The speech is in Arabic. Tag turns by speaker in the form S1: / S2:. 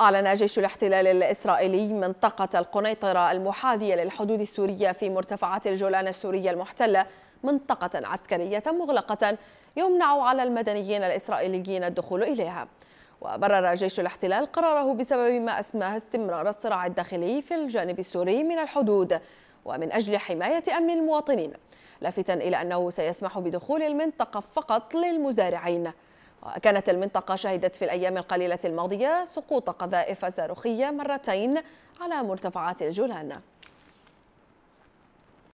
S1: أعلن جيش الاحتلال الإسرائيلي منطقة القنيطرة المحاذية للحدود السورية في مرتفعات الجولان السورية المحتلة منطقة عسكرية مغلقة يمنع على المدنيين الإسرائيليين الدخول إليها وبرر جيش الاحتلال قراره بسبب ما أسماه استمرار الصراع الداخلي في الجانب السوري من الحدود ومن أجل حماية أمن المواطنين لافتا إلى أنه سيسمح بدخول المنطقة فقط للمزارعين كانت المنطقة شهدت في الأيام القليلة الماضية سقوط قذائف صاروخية مرتين على مرتفعات الجولان